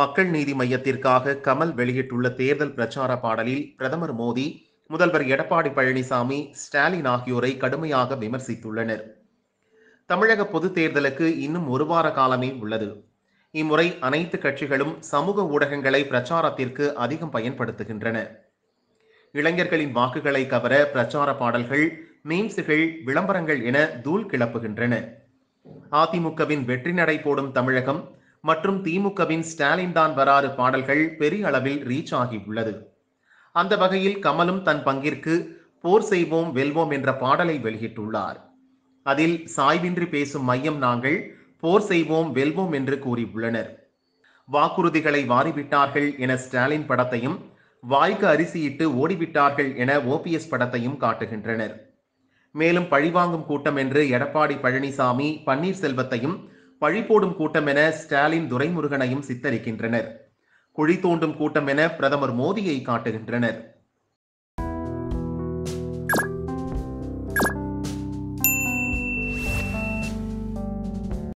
மக்கள் நீதி மையத்திற்காக கமல் வெளியிட்டுள்ள தேர்தல் பிரச்சார பாடலில் பிரதமர் மோடி முதல்வர் எடப்பாடி பழனிசாமி ஸ்டாலின் ஆகியோரை கடுமையாக விமர்சித்துள்ளனர் தமிழக பொதுத் தேர்தலுக்கு இன்னும் ஒரு வார காலமே உள்ளது இம்முறை அனைத்து கட்சிகளும் சமூக ஊடகங்களை பிரச்சாரத்திற்கு அதிகம் பயன்படுத்துகின்றன இளைஞர்களின் வாக்குகளை கவர பிரச்சார பாடல்கள் மீம்ஸுகள் விளம்பரங்கள் என தூள் கிளப்புகின்றன அதிமுகவின் வெற்றி நடை போடும் தமிழகம் மற்றும் திமுகவின் ஸ்டாலின் தான் வராறு பாடல்கள் பெரிய அளவில் ரீச் ஆகியுள்ளது அந்த வகையில் கமலும் தன் பங்கிற்கு போர் செய்வோம் வெல்வோம் என்ற பாடலை வெளியிட்டுள்ளார் அதில் சாய்வின்றி பேசும் மையம் நாங்கள் போர் செய்வோம் வெல்வோம் என்று கூறியுள்ளனர் வாக்குறுதிகளை வாரிவிட்டார்கள் என ஸ்டாலின் படத்தையும் வாய்க்கு அரிசியிட்டு ஓடிவிட்டார்கள் என ஓபிஎஸ் படத்தையும் காட்டுகின்றனர் மேலும் பழிவாங்கும் கூட்டம் என்று எடப்பாடி பழனிசாமி பன்னீர்செல்வத்தையும் பழிபோடும் கூட்டம் என ஸ்டாலின் துரைமுருகனையும் சித்தரிக்கின்றனர் குழி தோண்டும் கூட்டம் என பிரதமர் மோடியை காட்டுகின்றனர்